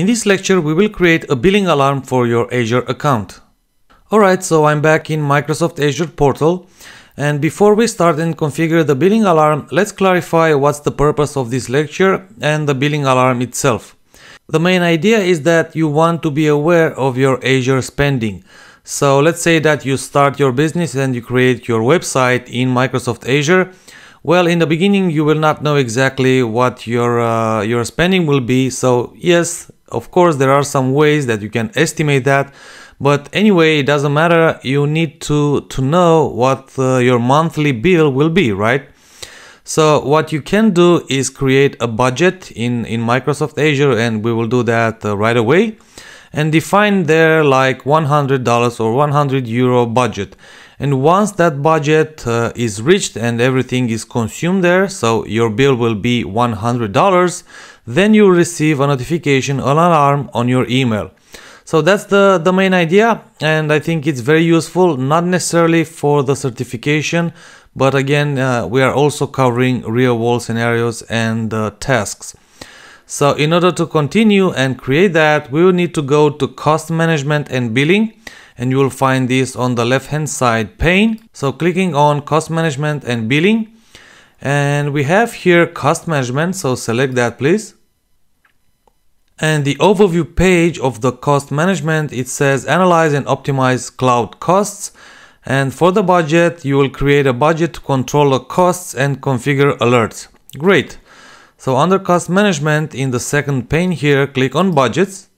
In this lecture we will create a billing alarm for your Azure account. Alright, so I'm back in Microsoft Azure portal and before we start and configure the billing alarm, let's clarify what's the purpose of this lecture and the billing alarm itself. The main idea is that you want to be aware of your Azure spending. So let's say that you start your business and you create your website in Microsoft Azure. Well, in the beginning you will not know exactly what your uh, your spending will be. So yes, of course, there are some ways that you can estimate that, but anyway, it doesn't matter. You need to, to know what uh, your monthly bill will be, right? So what you can do is create a budget in, in Microsoft Azure and we will do that uh, right away and define there like $100 or 100 euro budget and once that budget uh, is reached and everything is consumed there so your bill will be $100 then you receive a notification an alarm on your email so that's the, the main idea and I think it's very useful not necessarily for the certification but again uh, we are also covering real world scenarios and uh, tasks. So in order to continue and create that we will need to go to cost management and billing and you will find this on the left hand side pane. So clicking on cost management and billing and we have here cost management. So select that please. And the overview page of the cost management, it says analyze and optimize cloud costs. And for the budget, you will create a budget to control the costs and configure alerts. Great. So under cost management in the second pane here, click on budgets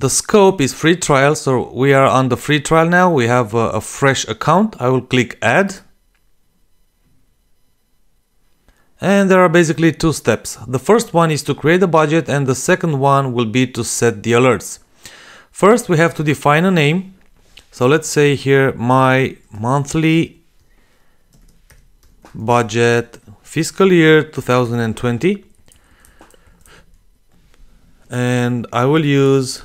the scope is free trial, so we are on the free trial now. We have a, a fresh account. I will click add. And there are basically two steps. The first one is to create a budget and the second one will be to set the alerts. First we have to define a name. So let's say here my monthly budget fiscal year 2020 and I will use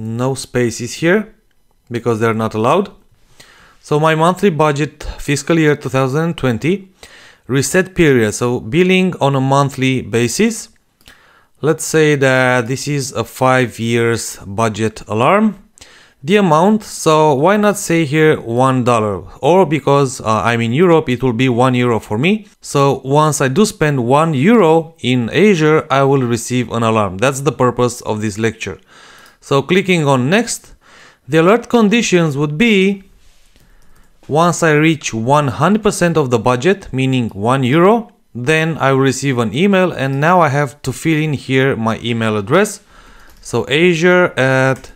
no spaces here because they're not allowed. So my monthly budget fiscal year 2020 reset period. So billing on a monthly basis. Let's say that this is a five years budget alarm. The amount, so why not say here one dollar? Or because uh, I'm in Europe, it will be one euro for me. So once I do spend one euro in Asia, I will receive an alarm. That's the purpose of this lecture. So clicking on next, the alert conditions would be once I reach 100% of the budget, meaning 1 euro, then I will receive an email and now I have to fill in here my email address. So azure at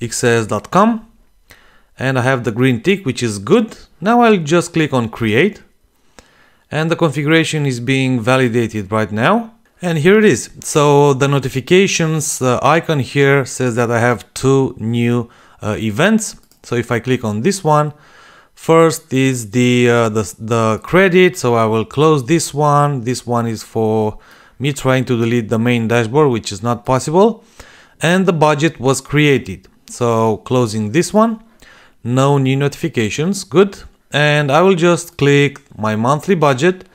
xs.com and I have the green tick which is good. Now I'll just click on create and the configuration is being validated right now. And here it is. So the notifications uh, icon here says that I have two new uh, events. So if I click on this one, first is the, uh, the, the credit. So I will close this one. This one is for me trying to delete the main dashboard, which is not possible. And the budget was created. So closing this one, no new notifications, good. And I will just click my monthly budget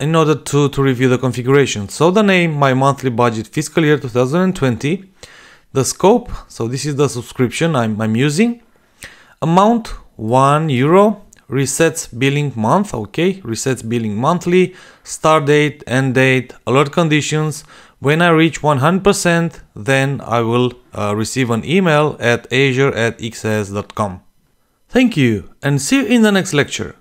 in order to, to review the configuration. So the name, my monthly budget fiscal year 2020, the scope, so this is the subscription I'm, I'm using, amount 1 euro, resets billing month, okay, resets billing monthly, start date, end date, alert conditions. When I reach 100%, then I will uh, receive an email at azure at xs.com. Thank you and see you in the next lecture.